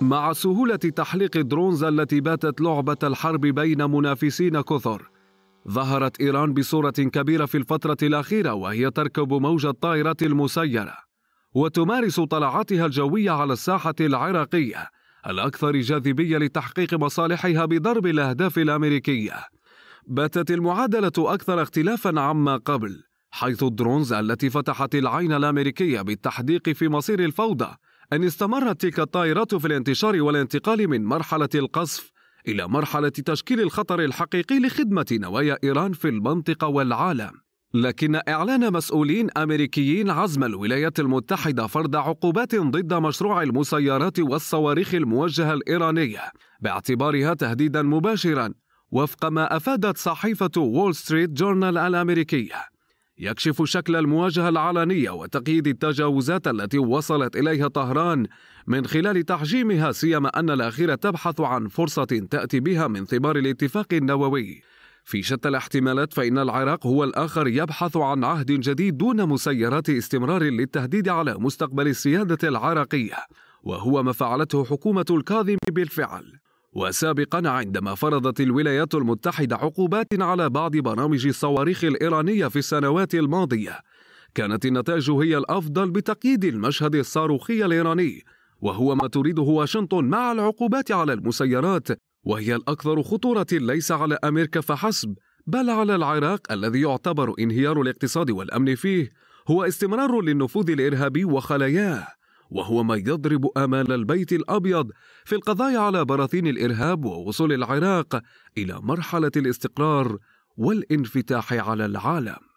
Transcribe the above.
مع سهولة تحليق الدرونز التي باتت لعبة الحرب بين منافسين كثر ظهرت إيران بصورة كبيرة في الفترة الأخيرة وهي تركب موج الطائرات المسيرة وتمارس طلعاتها الجوية على الساحة العراقية الأكثر جاذبية لتحقيق مصالحها بضرب الأهداف الأمريكية باتت المعادلة أكثر اختلافا عما قبل حيث الدرونز التي فتحت العين الأمريكية بالتحديق في مصير الفوضى أن استمرت تلك الطائرات في الانتشار والانتقال من مرحلة القصف إلى مرحلة تشكيل الخطر الحقيقي لخدمة نوايا إيران في المنطقة والعالم لكن إعلان مسؤولين أمريكيين عزم الولايات المتحدة فرض عقوبات ضد مشروع المسيرات والصواريخ الموجهة الإيرانية باعتبارها تهديدا مباشرا وفق ما أفادت صحيفة وول ستريت جورنال الأمريكية يكشف شكل المواجهة العلنية وتقييد التجاوزات التي وصلت إليها طهران من خلال تحجيمها سيما أن الأخيرة تبحث عن فرصة تأتي بها من ثمار الاتفاق النووي في شتى الاحتمالات فإن العراق هو الآخر يبحث عن عهد جديد دون مسيرات استمرار للتهديد على مستقبل السيادة العراقية وهو ما فعلته حكومة الكاظم بالفعل وسابقا عندما فرضت الولايات المتحدة عقوبات على بعض برامج الصواريخ الإيرانية في السنوات الماضية كانت النتائج هي الأفضل بتقييد المشهد الصاروخي الإيراني وهو ما تريده واشنطن مع العقوبات على المسيرات وهي الأكثر خطورة ليس على أمريكا فحسب بل على العراق الذي يعتبر انهيار الاقتصاد والأمن فيه هو استمرار للنفوذ الإرهابي وخلاياه وهو ما يضرب آمال البيت الأبيض في القضاء على براثين الإرهاب ووصول العراق إلى مرحلة الاستقرار والانفتاح على العالم